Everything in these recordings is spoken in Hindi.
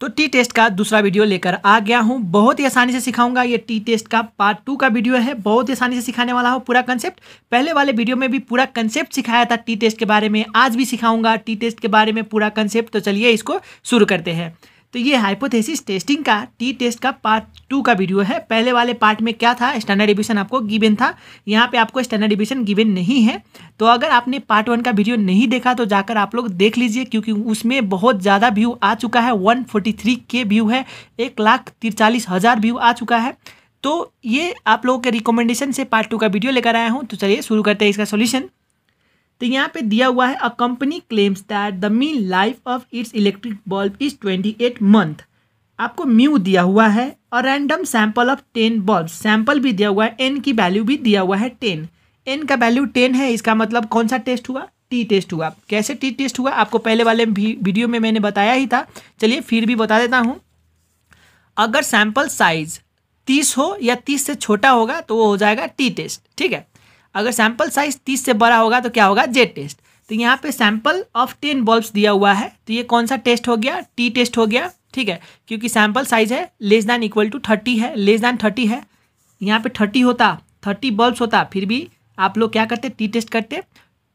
तो टी टेस्ट का दूसरा वीडियो लेकर आ गया हूँ बहुत ही आसानी से सिखाऊंगा ये टी टेस्ट का पार्ट टू का वीडियो है बहुत ही आसानी से सिखाने वाला हूँ पूरा कंसेप्ट पहले वाले वीडियो में भी पूरा कंसेप्ट सिखाया था टी टेस्ट के बारे में आज भी सिखाऊंगा टी टेस्ट के बारे में पूरा कंसेप्ट तो चलिए इसको शुरू करते हैं तो ये हाइपोथेसिस टेस्टिंग का टी टेस्ट का पार्ट टू का वीडियो है पहले वाले पार्ट में क्या था स्टैंडर्ड एविशन आपको गिवन था यहाँ पे आपको स्टैंडर्ड एविशन गिवन नहीं है तो अगर आपने पार्ट वन का वीडियो नहीं देखा तो जाकर आप लोग देख लीजिए क्योंकि उसमें बहुत ज़्यादा व्यू आ चुका है वन के व्यू है एक लाख तिरचालीस हज़ार व्यू आ चुका है तो ये आप लोगों के रिकमेंडेशन से पार्ट टू का वीडियो लेकर आया हूँ तो चलिए शुरू करते हैं इसका सोल्यूशन तो यहाँ पे दिया हुआ है a company claims that the mean life of its electric bulb is twenty eight month आपको म्यू दिया हुआ है और random sample of ten bulb sample भी दिया हुआ है एन की वैल्यू भी दिया हुआ है टेन एन का वैल्यू टेन है इसका मतलब कौन सा टेस्ट हुआ टी टेस्ट हुआ कैसे टी टेस्ट हुआ आपको पहले वाले वीडियो में मैंने बताया ही था चलिए फिर भी बता देता हूँ अगर सैंपल साइज तीस हो या तीस से छोटा होगा तो वो हो जाएगा टी टेस्ट ठीक है अगर सैंपल साइज तीस से बड़ा होगा तो क्या होगा जे टेस्ट तो यहाँ पे सैंपल ऑफ टेन बल्ब्स दिया हुआ है तो ये कौन सा टेस्ट हो गया टी टेस्ट हो गया ठीक है क्योंकि सैंपल साइज है less than equal to thirty है लेस दैन थर्टी है यहाँ पे थर्टी होता थर्टी बल्ब्स होता फिर भी आप लोग क्या करते टी टेस्ट करते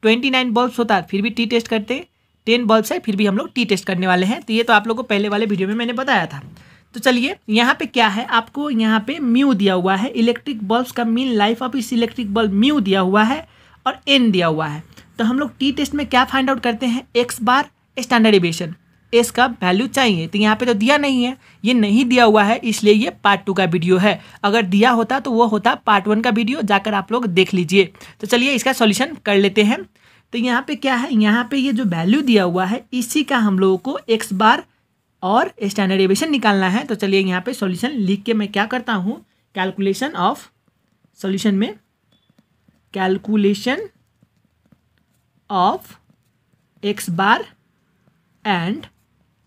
ट्वेंटी नाइन बल्ब्स होता फिर भी टी टेस्ट करते टेन बल्ब्स है फिर भी हम लोग टी टेस्ट करने वाले हैं तो ये तो आप लोग को पहले वाले वीडियो में मैंने बताया था तो चलिए यहाँ पे क्या है आपको यहाँ पे म्यू दिया हुआ है इलेक्ट्रिक बल्ब का मीन लाइफ ऑफ इस इलेक्ट्रिक बल्ब म्यू दिया हुआ है और एन दिया हुआ है तो हम लोग टी टेस्ट में क्या फाइंड आउट करते हैं X bar standard deviation S का वैल्यू चाहिए तो यहाँ पे तो दिया नहीं है ये नहीं दिया हुआ है इसलिए ये पार्ट टू का वीडियो है अगर दिया होता तो वो होता पार्ट वन का वीडियो जाकर आप लोग देख लीजिए तो चलिए इसका सॉल्यूशन कर लेते हैं तो यहाँ पे क्या है यहाँ पे ये जो वैल्यू दिया हुआ है इसी का हम लोगों को एक्स बार और स्टैंडर्ड एविएशन निकालना है तो चलिए यहाँ पे सॉल्यूशन लिख के मैं क्या करता हूँ कैलकुलेशन ऑफ सॉल्यूशन में calculation of X bar and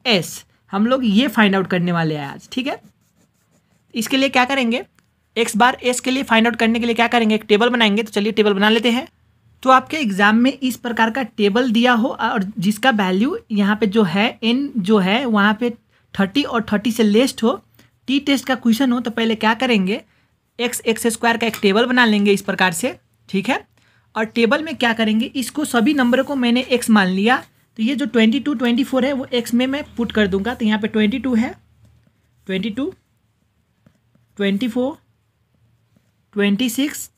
S हम लोग ये फाइंड आउट करने वाले हैं आज ठीक है इसके लिए क्या करेंगे एक्स बार एस के लिए फाइंड आउट करने के लिए क्या करेंगे एक टेबल बनाएंगे तो चलिए टेबल बना लेते हैं तो आपके एग्ज़ाम में इस प्रकार का टेबल दिया हो और जिसका वैल्यू यहाँ पे जो है एन जो है वहाँ पे थर्टी और थर्टी से लेस्ट हो टी टेस्ट का क्वेश्चन हो तो पहले क्या करेंगे एक्स एक्स स्क्वायर का एक टेबल बना लेंगे इस प्रकार से ठीक है और टेबल में क्या करेंगे इसको सभी नंबर को मैंने एक्स मान लिया तो ये जो ट्वेंटी टू ट्वेंटी फोर है वो एक्स में मैं पुट कर दूंगा तो यहाँ पर ट्वेंटी टू है twenty two twenty four twenty six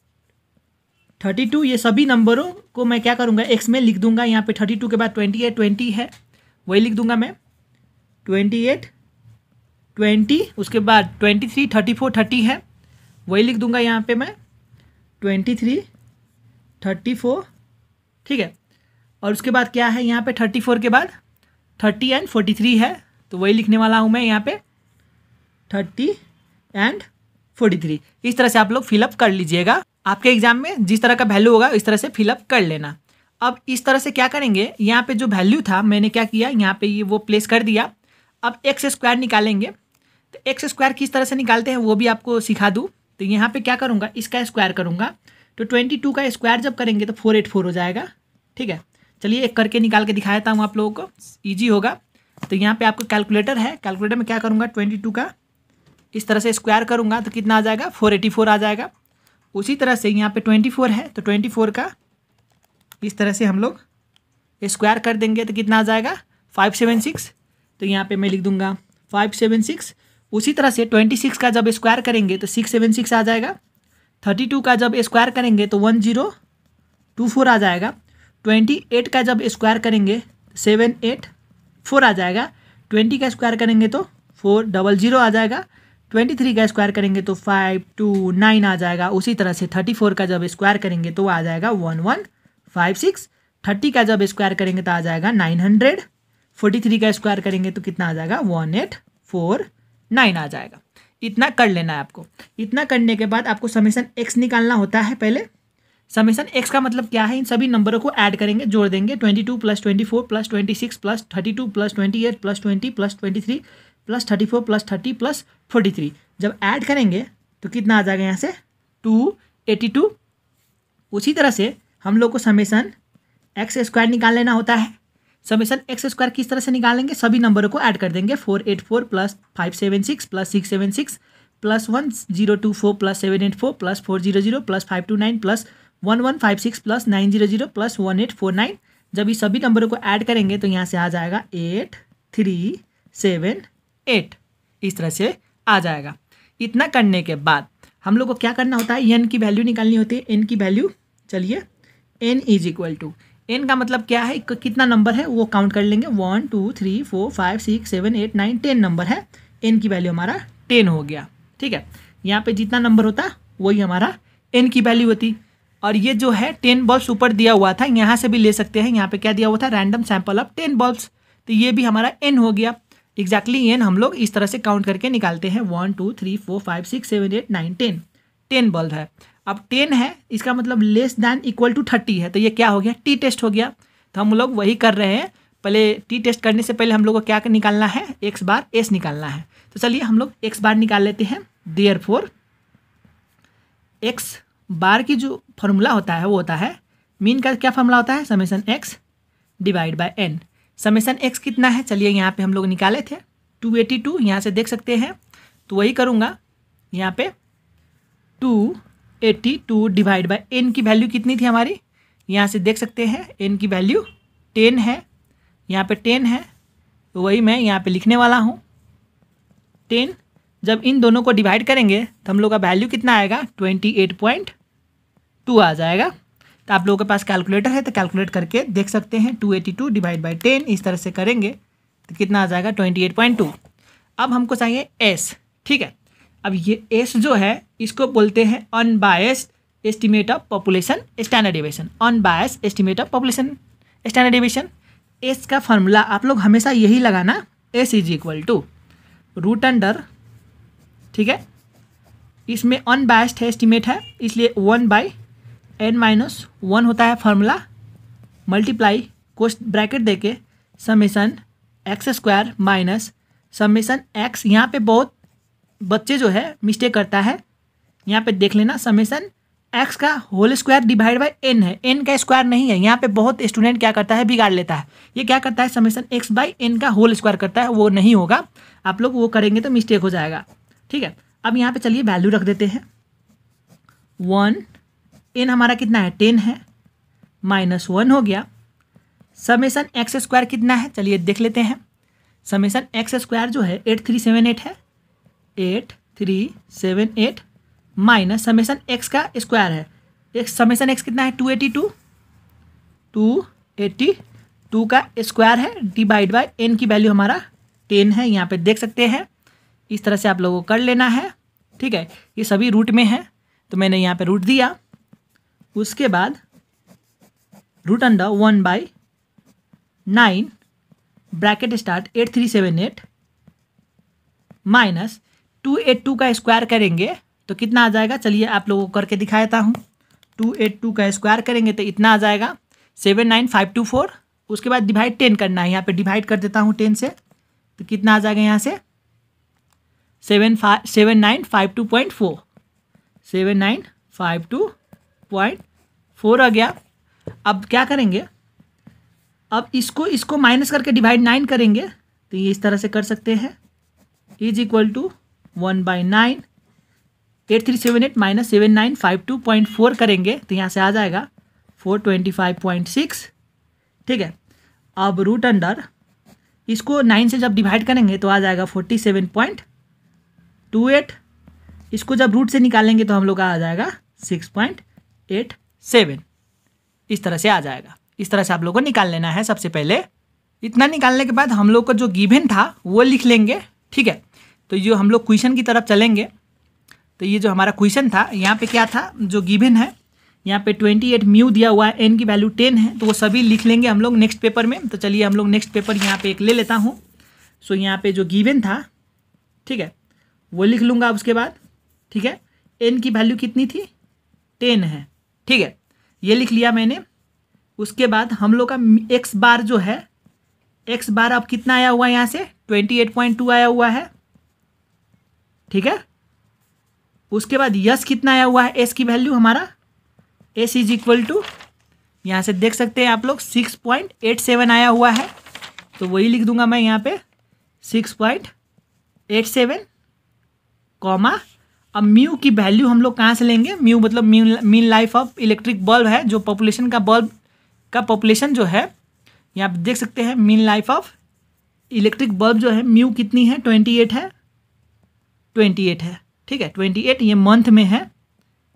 thirty two ये सभी नंबरों को मैं क्या करूँगा एक्स में लिख दूंगा यहाँ पे थर्टी टू के बाद ट्वेंटी एट ट्वेंटी है वही लिख दूंगा मैं ट्वेंटी एट ट्वेंटी उसके बाद twenty three thirty four thirty है वही लिख दूंगा यहाँ पे मैं ट्वेंटी थ्री थर्टी फोर ठीक है और उसके बाद क्या है यहाँ पे थर्टी फोर के बाद थर्टी एंड फोर्टी थ्री है तो वही लिखने वाला हूँ मैं यहाँ पे थर्टी एंड फोर्टी थ्री इस तरह से आप लोग फिलअप कर लीजिएगा आपके एग्जाम में जिस तरह का वैल्यू होगा इस तरह से फिलअप कर लेना अब इस तरह से क्या करेंगे यहाँ पे जो वैल्यू था मैंने क्या किया यहाँ पे ये वो प्लेस कर दिया अब एक्स स्क्वायर निकालेंगे तो एक्स स्क्वायर किस तरह से निकालते हैं वो भी आपको सिखा दूँ तो यहाँ पे क्या करूँगा इसका स्क्वायर करूँगा तो ट्वेंटी टू का स्क्वायर जब करेंगे तो फोर एट फोर हो जाएगा ठीक है चलिए एक करके निकाल के दिखा देता हूँ आप लोगों को ईजी होगा तो यहाँ पर आपको कैलकुलेटर है कैलकुलेटर में क्या करूँगा ट्वेंटी टू का इस तरह से स्क्वायर करूँगा तो कितना आ जाएगा फोर एटी फोर आ जाएगा उसी तरह से यहाँ पे ट्वेंटी फोर है तो ट्वेंटी फोर का इस तरह से हम लोग स्क्वायर कर देंगे तो कितना आ जाएगा फाइव सेवन सिक्स तो यहाँ पे मैं लिख दूंगा फाइव सेवन सिक्स उसी तरह से ट्वेंटी सिक्स का जब स्क्वायर करेंगे तो सिक्स सेवन सिक्स आ जाएगा थर्टी टू का जब स्क्वायर करेंगे तो वन जीरो टू फोर आ जाएगा ट्वेंटी एट का जब स्क्वायर करेंगे सेवन एट फोर आ जाएगा ट्वेंटी का स्क्वायर करेंगे तो फोर डबल जीरो आ जाएगा ट्वेंटी थ्री का स्क्वायर करेंगे तो फाइव टू नाइन आ जाएगा उसी तरह से थर्टी फोर का जब स्क्वायर करेंगे तो आ जाएगा one one five six thirty का जब स्क्वायर करेंगे तो आ जाएगा नाइन हंड्रेड फोर्टी थ्री का स्क्वायर करेंगे तो कितना आ जाएगा वन एट फोर नाइन आ जाएगा इतना कर लेना है आपको इतना करने के बाद आपको समीशन एक्स निकालना होता है पहले समीशन एक्स का मतलब क्या है इन सभी नंबरों को ऐड करेंगे जोड़ देंगे twenty two plus twenty four plus twenty six plus thirty two plus twenty eight plus twenty plus twenty three plus thirty four plus thirty plus forty three जब ऐड करेंगे तो कितना आ जाएगा यहाँ से टू एटी टू उसी तरह से हम लोग को समेसन एक्स स्क्वायर निकाल लेना होता है समेसन एक्स स्क्वायर किस तरह से निकालेंगे सभी नंबरों को ऐड कर देंगे four eight four plus five seven six plus six seven six plus one zero two four plus seven eight four plus four zero zero plus five two nine plus one one five six plus nine zero zero plus one eight four nine जब ये सभी नंबरों को ऐड करेंगे तो यहाँ से आ जाएगा एट थ्री सेवन एट इस तरह से आ जाएगा इतना करने के बाद हम लोग को क्या करना होता है एन की वैल्यू निकालनी होती है एन की वैल्यू चलिए N is equal to N का मतलब क्या है कितना नंबर है वो काउंट कर लेंगे one two three four five six seven eight nine ten number है एन की वैल्यू हमारा टेन हो गया ठीक है यहाँ पे जितना नंबर होता वही हमारा एन की वैल्यू होती और ये जो है टेन बल्ब ऊपर दिया हुआ था यहाँ से भी ले सकते हैं यहाँ पे क्या दिया हुआ था random sample of ten bulbs तो ये भी हमारा एन हो गया एग्जैक्टली exactly एन हम लोग इस तरह से काउंट करके निकालते हैं one two three four five six seven eight nine ten ten bulb है अब टेन है इसका मतलब less than equal to thirty है तो ये क्या हो गया टी टेस्ट हो गया तो हम लोग वही कर रहे हैं पहले टी टेस्ट करने से पहले हम लोग को क्या निकालना है एक्स बार एस निकालना है तो चलिए हम लोग एक्स बार निकाल लेते हैं देयर फोर एक्स बार की जो फॉर्मूला होता है वो होता है मीन का क्या फॉर्मूला होता है summation X divide by N summation X कितना है चलिए यहाँ पे हम लोग निकाले थे टू एटी टू यहाँ से देख सकते हैं तो वही करूँगा यहाँ पे two eighty two divide by N की वैल्यू कितनी थी हमारी यहाँ से देख सकते हैं एन की वैल्यू टेन है यहाँ पे टेन है तो वही मैं यहाँ पे लिखने वाला हूँ टेन जब इन दोनों को डिवाइड करेंगे तो हम लोग का वैल्यू कितना आएगा ट्वेंटी एट पॉइंट टू आ जाएगा तो आप लोगों के पास कैलकुलेटर है तो कैलकुलेट करके देख सकते हैं two eighty two divide by ten इस तरह से करेंगे तो कितना आ जाएगा ट्वेंटी एट पॉइंट टू अब हमको चाहिए एस ठीक है अब ये एस जो है इसको बोलते हैं unbiased estimate of population standard deviation unbiased estimate of population standard deviation S का फार्मूला आप लोग हमेशा यही लगाना S is equal to root under ठीक है इसमें अनबायस्ड है एस्टिमेट है इसलिए one by N minus one होता है फार्मूला मल्टीप्लाई कोस्ट ब्रैकेट दे के summation X square minus summation X यहाँ पे बहुत बच्चे जो है मिस्टेक करता है यहाँ पे देख लेना समेसन एक्स का whole square divide by N है एन का स्क्वायर नहीं है यहाँ पे बहुत स्टूडेंट क्या करता है बिगाड़ लेता है ये क्या करता है समेसन एक्स बाई एन का होल स्क्वायर करता है वो नहीं होगा आप लोग वो करेंगे तो मिस्टेक हो जाएगा ठीक है अब यहाँ पे चलिए वैल्यू रख देते हैं वन एन हमारा कितना है टेन है माइनस वन हो गया समेसन एक्स स्क्वायर कितना है चलिए देख लेते हैं समेसन एक्स स्क्वायर जो है एट थ्री सेवन एट है eight three seven eight minus summation X का स्क्वायर है एक समेसन एक्स कितना है two eighty two two eighty two का स्क्वायर है डिवाइड बाई एन की वैल्यू हमारा टेन है यहाँ पे देख सकते हैं इस तरह से आप लोगों को कर लेना है ठीक है ये सभी रूट में है तो मैंने यहाँ पे रूट दिया उसके बाद root under one by nine bracket start eight three seven eight minus two eight two का स्क्वायर करेंगे तो कितना आ जाएगा चलिए आप लोगों को करके दिखा देता हूँ टू एट टू का स्क्वायर करेंगे तो इतना आ जाएगा seven nine five two four उसके बाद डिवाइड टेन करना है यहाँ पे डिवाइड कर देता हूँ टेन से तो कितना आ जाएगा यहाँ से seven five seven nine five two point four seven nine five two point four आ गया अब क्या करेंगे अब इसको इसको माइनस करके डिवाइड नाइन करेंगे तो ये इस तरह से कर सकते हैं is equal to one by nine eight three seven eight minus seven nine five two point four करेंगे तो यहाँ से आ जाएगा four twenty five point six ठीक है अब रूट अंडर इसको नाइन से जब डिवाइड करेंगे तो आ जाएगा forty seven point two eight इसको जब रूट से निकालेंगे तो हम लोग का आ जाएगा सिक्स पॉइंट एट सेवन इस तरह से आ जाएगा इस तरह से आप लोग को निकाल लेना है सबसे पहले इतना निकालने के बाद हम लोग का जो गिवन था वो लिख लेंगे ठीक है तो ये हम लोग क्वेश्चन की तरफ चलेंगे तो ये जो हमारा क्वेश्चन था यहाँ पे क्या था जो गिवन है यहाँ पे ट्वेंटी एट म्यू दिया हुआ है एन की वैल्यू टेन है तो वो सभी लिख लेंगे हम लोग नेक्स्ट पेपर में तो चलिए हम लोग नेक्स्ट पेपर यहाँ पे एक ले लेता हूँ सो यहाँ पे जो गिवन था ठीक है वो लिख लूँगा उसके बाद ठीक है एन की वैल्यू कितनी थी टेन है ठीक है ये लिख लिया मैंने उसके बाद हम लोग का एक्स बार जो है एक्स बार अब कितना आया हुआ है यहाँ से ट्वेंटी एट पॉइंट टू आया हुआ है ठीक है उसके बाद यस कितना आया हुआ है एस की वैल्यू हमारा एस इज इक्वल टू यहाँ से देख सकते हैं आप लोग सिक्स पॉइंट एट सेवन आया हुआ है तो वही लिख दूंगा मैं यहाँ पे six point eight seven comma अब म्यू की वैल्यू हम लोग कहाँ से लेंगे म्यू मतलब mean life of electric bulb है जो पॉपुलेशन का बल्ब का पॉपुलेशन जो है यहाँ देख सकते हैं mean life of electric bulb जो है म्यू कितनी है ट्वेंटी एट है ट्वेंटी एट है ठीक है ट्वेंटी एट ये मंथ में है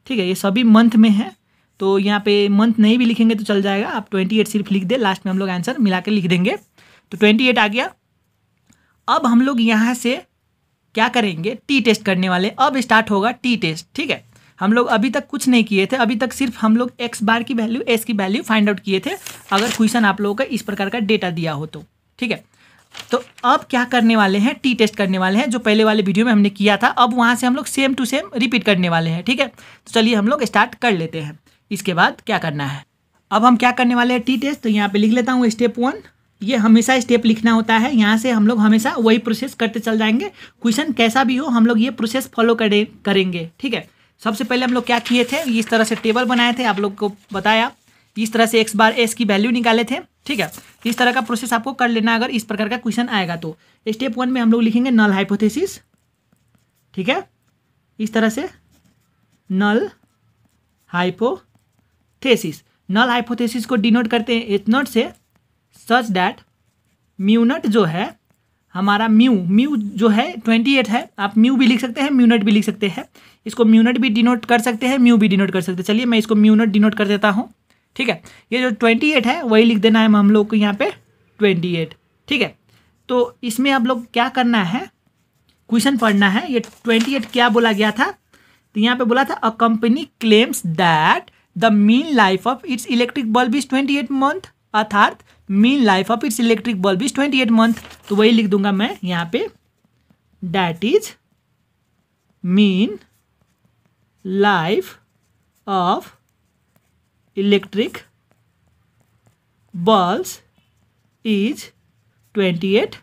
ठीक है ये सभी मंथ में है तो यहाँ पे मंथ नहीं भी लिखेंगे तो चल जाएगा आप ट्वेंटी एट सिर्फ लिख दे लास्ट में हम लोग आंसर मिला के लिख देंगे तो ट्वेंटी एट आ गया अब हम लोग यहाँ से क्या करेंगे टी टेस्ट करने वाले अब स्टार्ट होगा टी टेस्ट ठीक है हम लोग अभी तक कुछ नहीं किए थे अभी तक सिर्फ हम लोग एक्स बार की वैल्यू एस की वैल्यू फाइंड आउट किए थे अगर क्वेश्चन आप लोगों का इस प्रकार का डेटा दिया हो तो ठीक है तो अब क्या करने वाले हैं टी टेस्ट करने वाले हैं जो पहले वाले वीडियो में हमने किया था अब वहाँ से हम लोग सेम टू सेम रिपीट करने वाले हैं ठीक है तो चलिए हम लोग स्टार्ट कर लेते हैं इसके बाद क्या करना है अब हम क्या करने वाले हैं टी टेस्ट तो यहाँ पे लिख लेता हूँ स्टेप वन ये हमेशा स्टेप लिखना होता है यहाँ से हम लोग हमेशा वही प्रोसेस करते चल जाएंगे क्वेश्चन कैसा भी हो हम लोग ये प्रोसेस फॉलो करे करेंगे ठीक है सबसे पहले हम लोग क्या किए थे इस तरह से टेबल बनाए थे आप लोग को बताया इस तरह से एक्स बार एस की वैल्यू निकाले थे ठीक है इस तरह का प्रोसेस आपको कर लेना अगर इस प्रकार का क्वेश्चन आएगा तो स्टेप वन में हम लोग लिखेंगे नल हाइपोथेसिस ठीक है इस तरह से नल हाइपोथेसिस नल हाइपोथेसिस को डिनोट करते हैं एथनोट से सच डैट म्यूनट जो है हमारा म्यू म्यू जो है ट्वेंटी एट है आप म्यू भी लिख सकते हैं म्यूनट भी लिख सकते हैं इसको म्यूनट भी डिनोट कर सकते हैं म्यू भी डिनोट कर सकते हैं चलिए मैं इसको म्यूनट डिनोट कर देता हूँ ठीक है ये जो ट्वेंटी एट है वही लिख देना है हम लोग को यहाँ पे ट्वेंटी एट ठीक है तो इसमें आप लोग क्या करना है क्वेश्चन पढ़ना है ये ट्वेंटी एट क्या बोला गया था तो यहाँ पे बोला था a company claims that the mean life of its electric bulb is twenty eight month अर्थात mean life of its electric bulb is twenty eight month तो वही लिख दूंगा मैं यहाँ पे that is mean life of electric bulb is twenty eight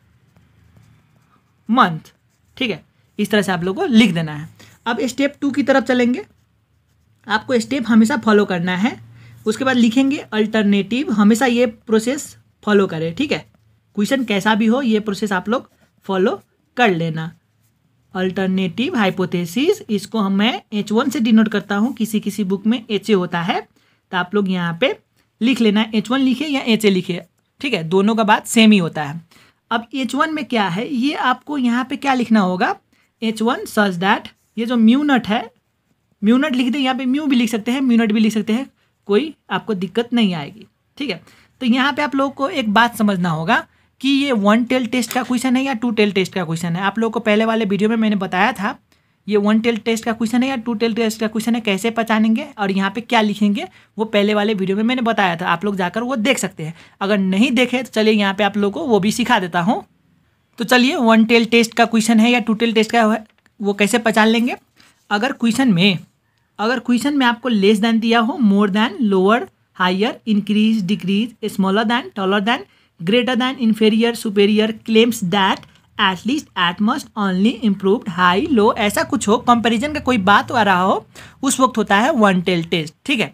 month ठीक है इस तरह से आप लोगों को लिख देना है अब स्टेप टू की तरफ चलेंगे आपको स्टेप हमेशा फॉलो करना है उसके बाद लिखेंगे अल्टरनेटिव हमेशा ये प्रोसेस फॉलो करें ठीक है क्वेश्चन कैसा भी हो ये प्रोसेस आप लोग फॉलो कर लेना अल्टरनेटिव हाइपोथेसिस इसको हम मैं एच वन से डिनोट करता हूँ किसी किसी बुक में एच ए होता है तो आप लोग यहाँ पे लिख लेना एच वन लिखे या एच ए लिखे ठीक है दोनों का बात सेम ही होता है अब एच वन में क्या है ये आपको यहाँ पे क्या लिखना होगा एच वन सच डैट ये जो म्यूनट है म्यूनट लिख दें यहाँ पे म्यू भी लिख सकते हैं म्यूनट भी लिख सकते हैं कोई आपको दिक्कत नहीं आएगी ठीक है तो यहाँ पे आप लोगों को एक बात समझना होगा कि ये वन टेल टेस्ट का क्वेश्चन है या टू टेल टेस्ट का क्वेश्चन है आप लोग को पहले वाले वीडियो में मैंने बताया था ये वन टेल टेस्ट का क्वेश्चन है या टू टेल टेस्ट का क्वेश्चन है कैसे पहचानेंगे और यहाँ पे क्या लिखेंगे वो पहले वाले वीडियो में मैंने बताया था आप लोग जाकर वो देख सकते हैं अगर नहीं देखे तो चलिए यहाँ पे आप लोग को वो भी सिखा देता हूँ तो चलिए वन टेल टेस्ट का क्वेश्चन है या टू टेल टेस्ट का वो कैसे पहचान लेंगे अगर क्वेश्चन में अगर क्वेश्चन में आपको लेस देन दिया हो more than lower higher increase decrease smaller than taller than greater than inferior superior claims that at least at most only improve high low ऐसा कुछ हो कंपेरिजन का कोई बात आ रहा हो उस वक्त होता है वन टेल टेस्ट ठीक है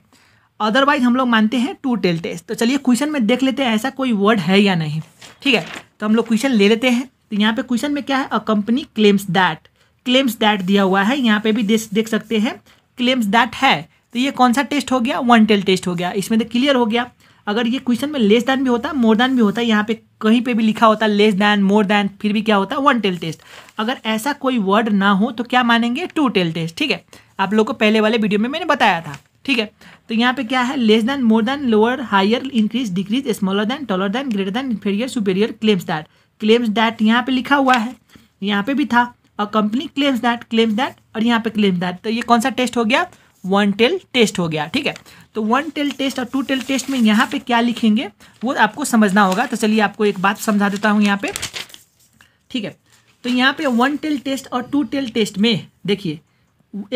अदरवाइज हम लोग मानते हैं टू टेल टेस्ट तो चलिए क्वेश्चन में देख लेते हैं ऐसा कोई वर्ड है या नहीं ठीक है तो हम लोग क्वेश्चन ले लेते हैं तो यहाँ पे क्वेश्चन में क्या है a company claims that claims that दिया हुआ है यहाँ पे भी देख सकते हैं क्लेम्स दैट है तो ये कौन सा टेस्ट हो गया वन टेल टेस्ट हो गया इसमें तो क्लियर हो गया अगर ये क्वेश्चन में लेस दैन भी होता मोर दैन भी होता यहाँ पे कहीं पे भी लिखा होता लेस दैन मोर दैन फिर भी क्या होता वन टेल टेस्ट अगर ऐसा कोई वर्ड ना हो तो क्या मानेंगे टू टेल टेस्ट ठीक है आप लोग को पहले वाले वीडियो में मैंने बताया था ठीक है तो यहाँ पे क्या है less than more than lower higher increase decrease smaller than taller than greater than inferior superior claims that claims that यहाँ पे लिखा हुआ है यहाँ पे भी था और company claims that claims that और यहाँ पे दैट तो ये कौन सा टेस्ट हो गया वन टेल टेस्ट हो गया ठीक है तो वन टेल टेस्ट और टू टेल टेस्ट में यहाँ पे क्या लिखेंगे वो आपको समझना होगा तो चलिए आपको एक बात समझा देता हूँ यहाँ पे ठीक है तो यहाँ पे वन टेल टेस्ट और टू टेल टेस्ट में देखिए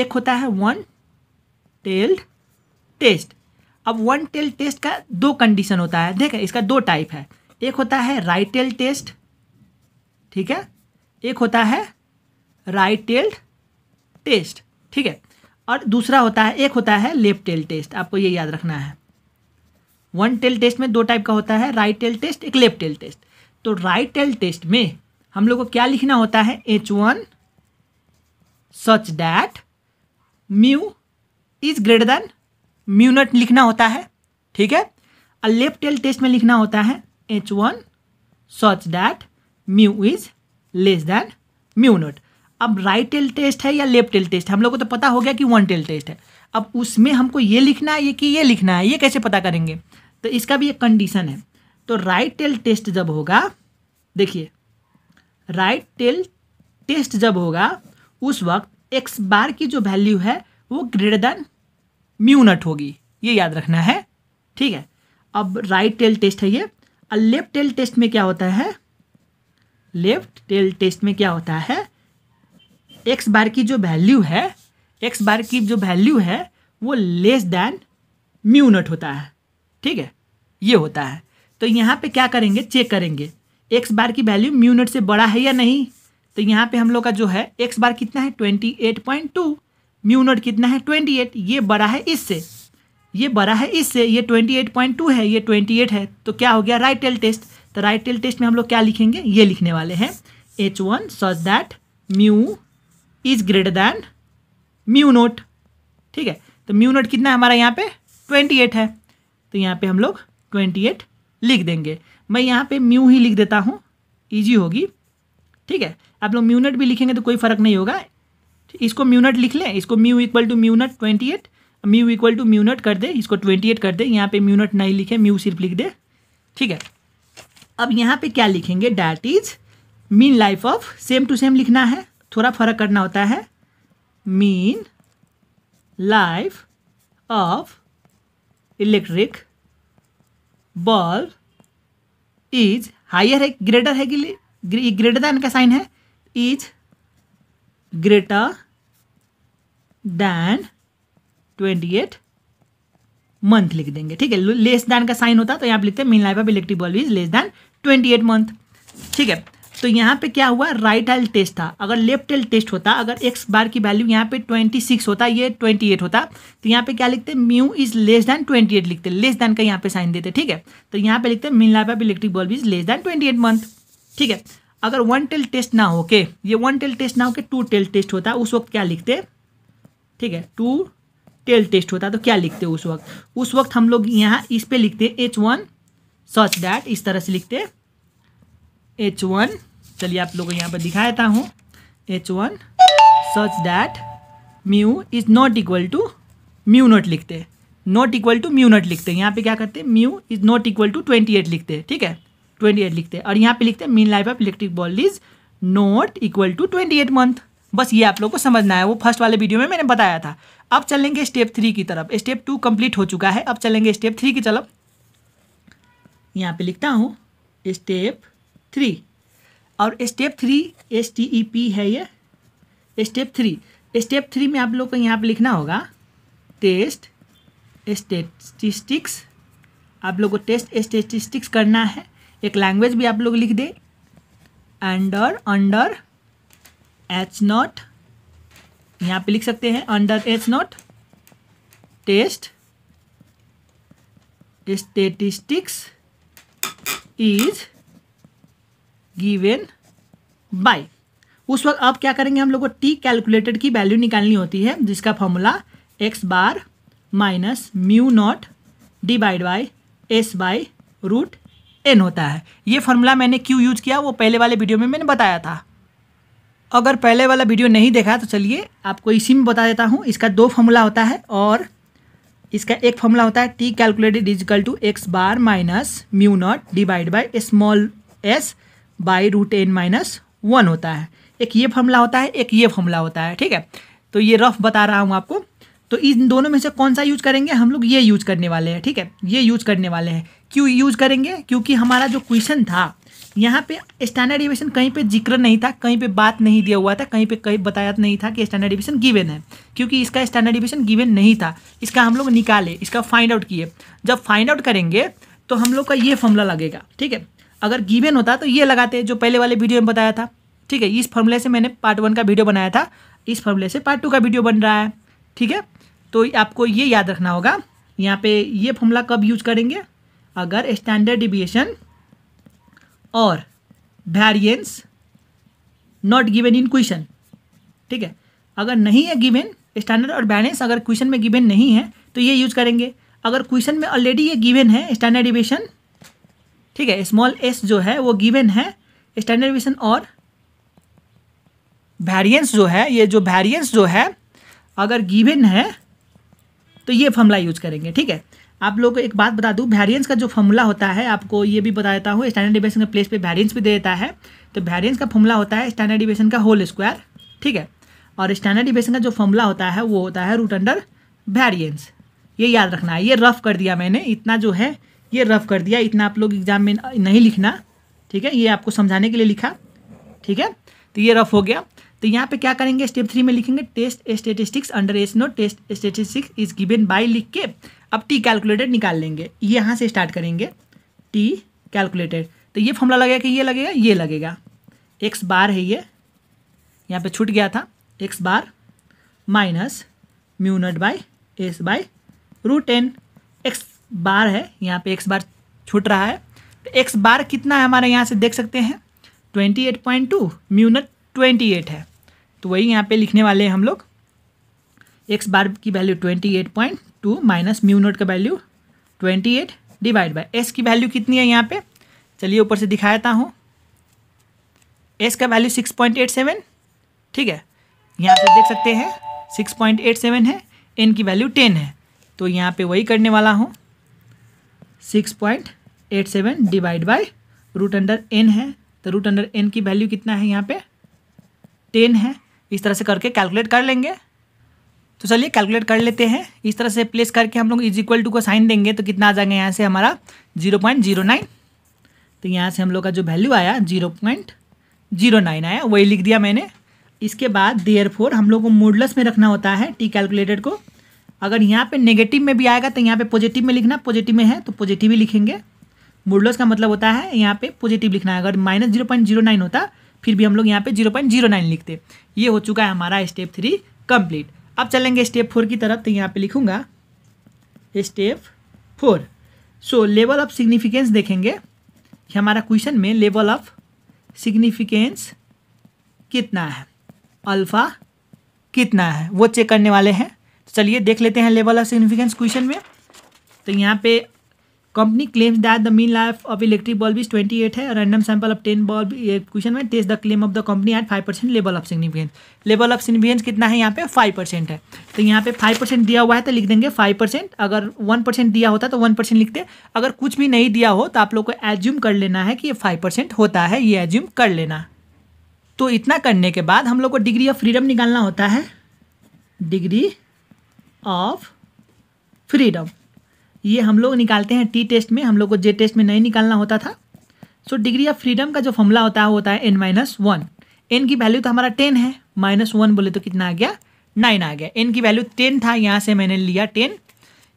एक होता है वन टेल्ड टेस्ट अब वन टेल टेस्ट का दो कंडीशन होता है देखें इसका दो टाइप है एक होता है राइट टेल टेस्ट ठीक है एक होता है राइट टेल्ड टेस्ट ठीक है और दूसरा होता है एक होता है लेफ्ट टेल टेस्ट आपको ये याद रखना है वन टेल टेस्ट में दो टाइप का होता है राइट टेल टेस्ट एक लेफ्ट टेल टेस्ट तो राइट टेल टेस्ट में हम लोग को क्या लिखना होता है H one such that mu is greater than mu naught लिखना होता है ठीक है और लेफ्ट टेल टेस्ट में लिखना होता है H one such that mu is less than mu naught अब राइट टेल टेस्ट है या लेफ्ट टेल टेस्ट है हम लोग को तो पता हो गया कि वन टेल टेस्ट है अब उसमें हमको ये लिखना है ये कि ये लिखना है ये कैसे पता करेंगे तो इसका भी एक कंडीशन है तो राइट टेल टेस्ट जब होगा देखिए राइट टेल टेस्ट जब होगा उस वक्त एक्स बार की जो वैल्यू है वो ग्रेटर देन म्यू होगी ये याद रखना है ठीक है अब राइट टेल टेस्ट है ये और लेफ्ट टेल टेस्ट में क्या होता है लेफ्ट टेल टेस्ट में क्या होता है एक्स बार की जो वैल्यू है एक्स बार की जो वैल्यू है वो लेस देन म्यूनट होता है ठीक है ये होता है तो यहाँ पे क्या करेंगे चेक करेंगे एक्स बार की वैल्यू म्यूनट से बड़ा है या नहीं तो यहाँ पे हम लोग का जो है एक्स बार कितना है twenty eight point two mu naught कितना है ट्वेंटी एट ये बड़ा है इससे ये बड़ा है इससे ये ट्वेंटी एट पॉइंट टू है ये ट्वेंटी एट है तो क्या हो गया राइट टेल टेस्ट तो राइट टेल टेस्ट में हम लोग क्या लिखेंगे ये लिखने वाले हैं H one such that mu is greater than mu naught ठीक है तो म्यू नोट कितना है हमारा यहाँ पे ट्वेंटी एट है तो यहाँ पे हम लोग ट्वेंटी एट लिख देंगे मैं यहाँ पे म्यू ही लिख देता हूँ ईजी होगी ठीक है आप लोग म्यूनट भी लिखेंगे तो कोई फ़र्क नहीं होगा इसको म्यूनट लिख लें इसको mu equal to mu naught twenty eight mu equal to mu naught कर दे इसको ट्वेंटी एट कर दे यहाँ पे म्यूनट नहीं लिखे म्यू सिर्फ लिख दे ठीक है अब यहाँ पे क्या लिखेंगे that is mean life of same to same लिखना है थोड़ा फर्क करना होता है mean life of electric bulb is higher है ग्रेटर है कि ग्रेटर दैन का साइन है is greater than twenty eight month लिख देंगे ठीक है लेस दैन का साइन होता है तो यहाँ पर लिखते हैं mean life of electric bulb is less than twenty eight month ठीक है तो यहाँ पे क्या हुआ राइट हैल टेस्ट था अगर लेफ्ट हैल टेस्ट होता अगर एक्स बार की वैल्यू यहाँ पे ट्वेंटी सिक्स होता ये ट्वेंटी एट होता तो यहाँ पे क्या लिखते mu is less than twenty eight लिखते लेस दैन का यहाँ पे साइन देते ठीक है तो यहाँ पे लिखते मिलना पे electric bulb is less than twenty eight month ठीक है अगर वन टेल टेस्ट ना हो के ये वन टेल टेस्ट ना हो के टू टेल टेस्ट होता उस वक्त क्या लिखते ठीक है टू टेल टेस्ट होता तो क्या लिखते उस वक्त उस वक्त हम लोग यहाँ इस पर लिखते एच वन सच डैट इस तरह से लिखते एच वन चलिए आप लोगों को यहाँ पर दिखा देता हूँ H one such that mu is not equal to mu naught लिखते हैं not equal to mu naught लिखते हैं यहाँ पे क्या करते हैं mu is not equal to twenty eight लिखते हैं ठीक है ट्वेंटी एट लिखते हैं और यहाँ पे लिखते हैं mean life of electric bulb is not equal to twenty eight month बस ये आप लोग को समझना है वो फर्स्ट वाले वीडियो में मैंने बताया था अब चलेंगे स्टेप थ्री की तरफ स्टेप टू कंप्लीट हो चुका है अब चलेंगे स्टेप थ्री की तरफ यहाँ पे लिखता हूँ स्टेप थ्री और step three S T E P है ये स्टेप थ्री स्टेप थ्री में आप लोग को यहाँ पे लिखना होगा टेस्ट स्टेटिस्टिक्स आप लोग को टेस्ट स्टेटिस्टिक्स करना है एक लैंग्वेज भी आप लोग लिख दे अंडर अंडर एच नॉट यहाँ पे लिख सकते हैं under H naught test statistics is given by उस वक्त अब क्या करेंगे हम लोग को टी कैलकुलेटेड की वैल्यू निकालनी होती है जिसका formula x bar minus mu naught divide by s by root n होता है ये फॉर्मूला मैंने क्यों यूज़ किया वो पहले वाले वीडियो में मैंने बताया था अगर पहले वाला वीडियो नहीं देखा तो चलिए आपको इसी में बता देता हूँ इसका दो फॉर्मूला होता है और इसका एक फॉर्मूला होता है t calculated is equal to x bar minus mu naught divide by small s by root n minus one होता है एक ये फॉर्मूला होता है एक ये फॉर्मूला होता है ठीक है तो ये रफ बता रहा हूँ आपको तो इन दोनों में से कौन सा यूज करेंगे हम लोग ये यूज करने वाले हैं ठीक है ये यूज करने वाले हैं क्यों यूज करेंगे क्योंकि हमारा जो क्वेश्चन था यहाँ पे स्टैंडर्ड डिविशन कहीं पे जिक्र नहीं था कहीं पे बात नहीं दिया हुआ था कहीं पे कहीं बताया नहीं था कि स्टैंडर्ड डिविशन गिवन है क्योंकि इसका स्टैंडर्ड डिविशन गिवन नहीं था इसका हम लोग निकाले इसका फाइंड आउट किए जब फाइंड आउट करेंगे तो हम लोग का ये फॉर्मूला लगेगा ठीक है अगर गिवेन होता तो ये लगाते जो पहले वाले वीडियो में बताया था ठीक है इस फॉर्मूले से मैंने पार्ट वन का वीडियो बनाया था इस फॉर्मूले से पार्ट टू का वीडियो बन रहा है ठीक है तो आपको ये याद रखना होगा यहाँ पे ये फॉर्मूला कब यूज करेंगे अगर स्टैंडर्ड डिविएशन और variance not given in question ठीक है अगर नहीं है गिवन स्टैंडर्ड और बैलेंस अगर क्वेश्चन में गिवन नहीं है तो ये यूज करेंगे अगर क्वेश्चन में ऑलरेडी ये गिवन है स्टैंडर्ड डिविएशन ठीक है स्मॉल एस जो है वो गिवन है स्टैंडर्ड और वेरियंस जो है ये जो वेरियंस जो है अगर गिवन है तो ये फॉर्मूला यूज करेंगे ठीक है आप लोग को एक बात बता दूं वेरियंस का जो फॉर्मूला होता है आपको ये भी बता देता हूँ स्टैंडर्ड डिविएशन के प्लेस पे वेरियंस भी दे देता है तो वेरियंस का फॉर्मूला होता है स्टैंडर्ड डिविएशन का होल स्क्वायर ठीक है और स्टैंडर्ड डिविएशन का जो फॉर्मूला होता है वो होता है रूट अंडर वेरियंस ये याद रखना है ये रफ कर दिया मैंने इतना जो है ये रफ कर दिया इतना आप लोग एग्जाम में नहीं लिखना ठीक है ये आपको समझाने के लिए लिखा ठीक है तो ये रफ हो गया तो यहाँ पे क्या करेंगे स्टेप थ्री में लिखेंगे test statistics under S naught test statistics is given by लिख के अब टी कैलकुलेटर निकाल लेंगे यहाँ से स्टार्ट करेंगे टी कैलकुलेटेड तो ये फॉर्मला लगेगा कि ये लगेगा ये लगेगा एक्स बार है ये यहाँ पे छूट गया था x bar minus mu naught by by s by root ten bar है यहाँ पे एक्स बार छूट रहा है तो एक्स बार कितना है हमारे यहाँ से देख सकते हैं twenty eight point two mu naught twenty eight है तो वही यहाँ पे लिखने वाले हैं हम लोग एक्स बार की value twenty eight point two minus mu naught का value twenty eight divide by s की वैल्यू कितनी है यहाँ पे चलिए ऊपर से दिखायाता हूँ एस का value six point eight seven ठीक है यहाँ से देख सकते हैं सिक्स पॉइंट एट सेवन है एन की वैल्यू टेन है तो यहाँ पे वही करने वाला हूँ six point eight seven divide by root under n है तो रूट अंडर एन की वैल्यू कितना है यहाँ पे टेन है इस तरह से करके कैलकुलेट कर लेंगे तो चलिए कैलकुलेट कर लेते हैं इस तरह से प्लेस करके हम लोग इज इक्वल टू को साइन देंगे तो कितना आ जाएंगे यहाँ से हमारा जीरो पॉइंट जीरो नाइन तो यहाँ से हम लोग का जो वैल्यू आया जीरो पॉइंट जीरो नाइन आया वही लिख दिया मैंने इसके बाद देयर फोर हम लोग को मोडलस में रखना होता है टी कैलकुलेटेड को अगर यहाँ पे नेगेटिव में भी आएगा तो यहाँ पे पॉजिटिव में लिखना पॉजिटिव में है तो पॉजिटिव ही लिखेंगे मूडलोस का मतलब होता है यहाँ पे पॉजिटिव लिखना है अगर minus zero point zero nine होता फिर भी हम लोग यहाँ पे जीरो पॉइंट जीरो नाइन लिखते ये हो चुका है हमारा स्टेप थ्री कंप्लीट अब चलेंगे स्टेप फोर की तरफ तो यहाँ पे लिखूंगा step four so level of significance देखेंगे कि हमारा क्वेश्चन में लेवल ऑफ सिग्निफिकेंस कितना है अल्फ़ा कितना है वो चेक करने वाले हैं चलिए देख लेते हैं लेवल ऑफ सिग्निफिकेंस क्वेश्चन में तो यहाँ पे company claims that the mean life of electric bulb is twenty eight है random sample of ten bulb question में test the claim of the company at five percent level of significance level of significance कितना है यहाँ पे फाइव परसेंट है तो यहाँ पे फाइव परसेंट दिया हुआ है तो लिख देंगे फाइव परसेंट अगर वन परसेंट दिया होता तो वन परसेंट लिखते अगर कुछ भी नहीं दिया हो तो आप लोग को एज्यूम कर लेना है कि ये फाइव परसेंट होता है ये एज्यूम कर लेना तो इतना करने के बाद हम लोग को डिग्री ऑफ फ्रीडम निकालना होता है डिग्री ऑफ फ्रीडम ये हम लोग निकालते हैं टी टेस्ट में हम लोग को जे टेस्ट में नहीं निकालना होता था सो डिग्री ऑफ फ्रीडम का जो फॉर्मूला होता है वो होता है एन माइनस वन एन की वैल्यू तो हमारा टेन है माइनस वन बोले तो कितना आ गया नाइन आ गया एन की वैल्यू टेन था यहाँ से मैंने लिया टेन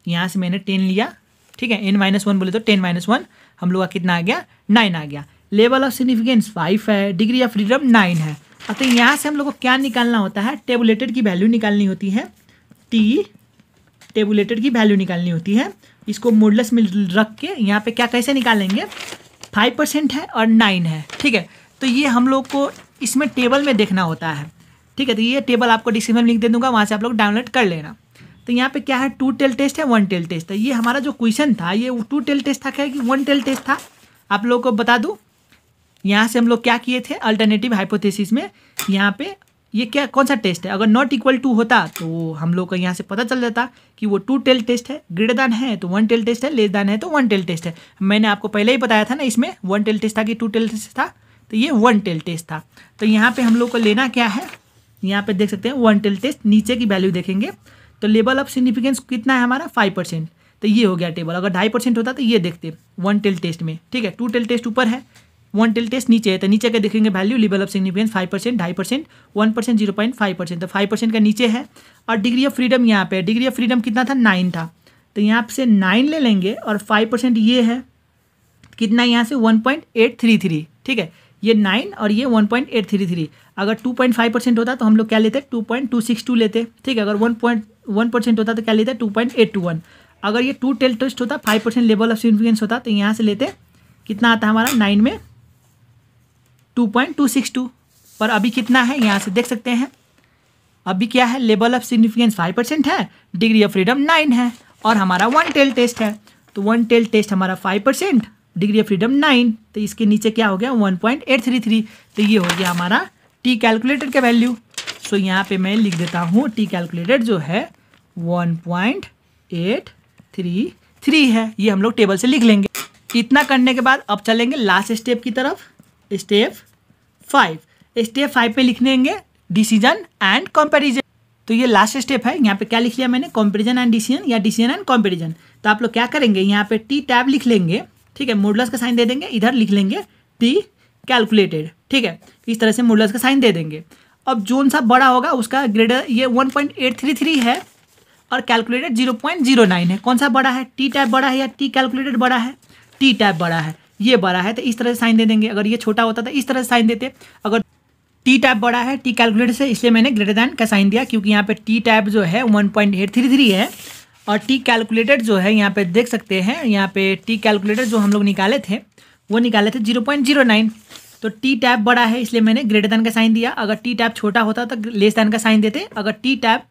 यहाँ से मैंने टेन लिया ठीक है एन माइनस वन बोले तो टेन माइनस वन हम लोग का कितना आ गया नाइन आ गया लेवल ऑफ सिग्निफिकेंस फाइव है डिग्री ऑफ फ्रीडम नाइन है तो यहाँ से हम लोग को क्या निकालना होता है टेबुलेटेड की वैल्यू निकालनी होती है टी टेबुलेटर की वैल्यू निकालनी होती है इसको मोडलस में रख के यहाँ पे क्या कैसे निकालेंगे फाइव परसेंट है और नाइन है ठीक है तो ये हम लोग को इसमें टेबल में देखना होता है ठीक है तो ये टेबल आपको डिस्क्रिप्शन लिख दे दूंगा वहाँ से आप लोग डाउनलोड कर लेना तो यहाँ पे क्या है टू टेल टेस्ट है वन टेल टेस्ट है ये हमारा जो क्वेश्चन था ये टू टेल टेस्ट था क्या कि वन टेल टेस्ट था आप लोगों को बता दूँ यहाँ से हम लोग क्या किए थे अल्टरनेटिव हाइपोथेसिस में यहाँ पे ये क्या कौन सा टेस्ट है अगर नॉट इक्वल टू होता तो हम लोग का यहाँ से पता चल जाता कि वो टू टेल टेस्ट है ग्रेटर दैन है तो वन टेल टेस्ट है लेस दैन है तो वन टेल टेस्ट है मैंने आपको पहले ही बताया था ना इसमें वन टेल टेस्ट था कि टू टेल टेस्ट था तो ये वन टेल टेस्ट था तो यहाँ पे हम लोग को लेना क्या है यहाँ पर देख सकते हैं वन टेल टेस्ट नीचे की वैल्यू देखेंगे तो लेवल ऑफ सिग्निफिकेंस कितना है हमारा फाइव परसेंट तो ये हो गया टेबल अगर ढाई परसेंट होता तो ये देखते वन टेल टेस्ट में ठीक है टू टेल टेस्ट ऊपर है वन टेल टेस्ट नीचे है तो नीचे का देखेंगे value level of significance five percent ढाई percent one percent zero point five percent तो फाइव परसेंट का नीचे है और डिग्री ऑफ फ्रीडम यहाँ पे डिग्री ऑफ फ्रीडम कितना था नाइन था तो यहाँ से नाइन ले लेंगे और फाइव परसेंट ये है कितना यहाँ से one point eight three three ठीक है ये नाइन और ये one point eight three three अगर टू पॉइंट फाइव परसेंट होता तो हम लोग क्या लेते two point two six two लेते ठीक है अगर वन पॉइंट वन परसेंट होता तो क्या लेते two point eight two one अगर ये टू टेल टेस्ट होता five percent level of significance होता तो यहाँ से लेते कितना आता हमारा नाइन में two point two six two पर अभी कितना है यहाँ से देख सकते हैं अभी क्या है level of significance five percent है डिग्री ऑफ फ्रीडम नाइन है और हमारा वन टेल टेस्ट है तो वन टेल टेस्ट हमारा five percent degree of freedom nine तो इसके नीचे क्या हो गया one point eight three three तो ये हो गया हमारा टी कैलकुलेटर का वैल्यू सो यहाँ पे मैं लिख देता हूँ टी कैलकुलेटर जो है one point eight three three है ये हम लोग टेबल से लिख लेंगे इतना करने के बाद अब चलेंगे लास्ट स्टेप की तरफ स्टेप फाइव स्टेप फाइव पे लिख देंगे डिसीजन एंड कॉम्पेरिजन तो ये लास्ट स्टेप है यहाँ पे क्या लिख लिया मैंने कॉम्पेरिजन एंड डिसीजन या डिसीजन एंड कॉम्पेरिजन तो आप लोग क्या करेंगे यहाँ पे टी टैब लिख लेंगे ठीक है मोडलस का साइन दे देंगे इधर लिख लेंगे टी कैलकुलेटेड ठीक है इस तरह से मोडलस का साइन दे देंगे अब जोन सा बड़ा होगा उसका ग्रेटर ये वन है और कैलकुलेटेड जीरो है कौन सा बड़ा है टी टैब बड़ा है या टी कैलकुलेटेड बड़ा है टी टैब बड़ा है ये बड़ा है तो इस तरह से साइन दे देंगे अगर ये छोटा होता तो इस तरह से साइन देते अगर टी टाइप बड़ा है टी कैलकुलेटर से इसलिए मैंने ग्रेटर दैन का साइन दिया क्योंकि यहाँ पे टी टाइप जो है one point eight three three है और टी कैलकुलेटर जो है यहाँ पे देख सकते हैं यहाँ पे टी कैलकुलेटर जो हम लोग निकाले थे वो निकाले थे जीरो पॉइंट जीरो नाइन तो टी टैप बड़ा है इसलिए मैंने ग्रेटर दैन का साइन दिया अगर टी टैप छोटा होता तो लेस दैन का साइन देते अगर टी टैप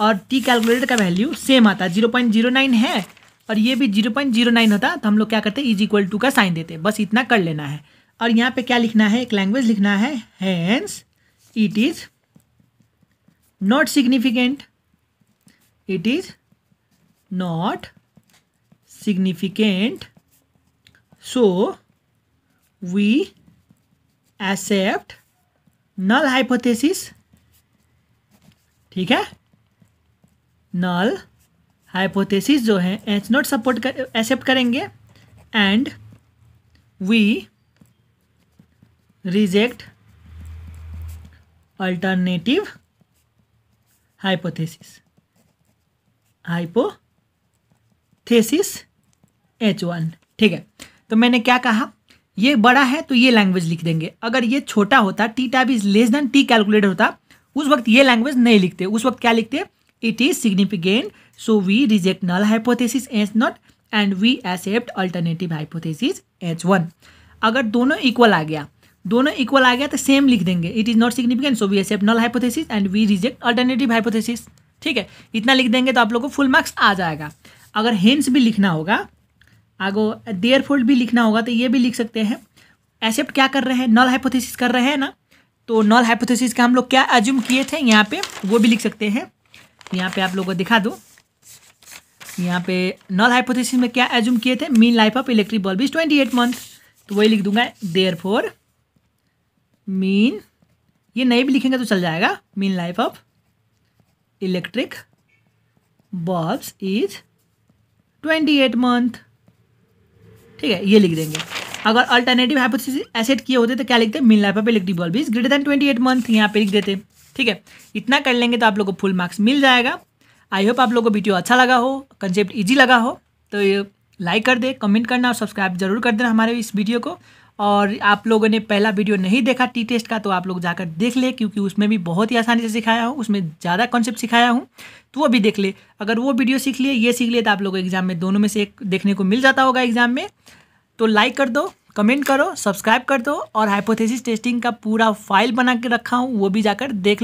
और टी कैलकुलेटर का वैल्यू सेम आता जीरो पॉइंट जीरो नाइन है और ये भी जीरो पॉइंट जीरो नाइन होता तो हम लोग क्या करते इज इक्वल टू का साइन देते बस इतना कर लेना है और यहाँ पे क्या लिखना है एक लैंग्वेज लिखना है hence it is not significant it is not significant so we accept null hypothesis ठीक है नल हाइपोथेसिस जो है एच नॉट सपोर्ट एक्सेप्ट करेंगे and we reject alternative hypothesis hypothesis H one ठीक है तो मैंने क्या कहा ये बड़ा है तो ये लैंग्वेज लिख देंगे अगर ये छोटा होता t tab is less than t calculated होता उस वक्त ये लैंग्वेज नहीं लिखते उस वक्त क्या लिखते it is significant So we reject null hypothesis not and we accept alternative hypothesis H one अगर दोनों इक्वल आ गया दोनों इक्वल आ गया तो सेम लिख देंगे it is not significant so we accept null hypothesis and we reject alternative hypothesis ठीक है इतना लिख देंगे तो आप लोग को फुल मार्क्स आ जाएगा अगर hence भी लिखना होगा आगो देयर फोल्ड भी लिखना होगा तो ये भी लिख सकते हैं एक्सेप्ट क्या कर रहे हैं नॉल हाइपोथेसिस कर रहे हैं ना तो नॉल हाइपोथेसिस का हम लोग क्या एज्यूम किए थे यहाँ पे वो भी लिख सकते हैं यहाँ पे आप लोग को दिखा दो यहाँ पे नल हाइपोथेसिस में क्या एज्यूम किए थे mean life of electric bulb is twenty eight month तो वही लिख दूंगा देयर फोर मीन ये नहीं भी लिखेंगे तो चल जाएगा mean life of electric bulbs is twenty eight month ठीक है ये लिख देंगे अगर अल्टरनेटिव हाइपोथेसिस एसेट किए होते तो क्या लिखते mean life of electric bulb is greater than twenty eight month यहाँ पे लिख देते ठीक है इतना कर लेंगे तो आप लोग को फुल मार्क्स मिल जाएगा आई होप आप लोगों को वीडियो अच्छा लगा हो कंसेप्ट ईजी लगा हो तो लाइक कर दे कमेंट करना और सब्सक्राइब जरूर कर देना हमारे इस वीडियो को और आप लोगों ने पहला वीडियो नहीं देखा टी टेस्ट का तो आप लोग जाकर देख ले क्योंकि उसमें भी बहुत ही आसानी से सिखाया हूँ उसमें ज़्यादा कॉन्सेप्ट सिखाया हूँ तो वो भी देख ले अगर वो वीडियो सीख लिए ये सीख लिए तो आप लोग एग्जाम में दोनों में से एक देखने को मिल जाता होगा एग्जाम में तो लाइक कर दो कमेंट करो सब्सक्राइब कर दो और हाइपोथेसिस टेस्टिंग का पूरा फाइल बना के रखा हूँ वो भी जाकर देख लो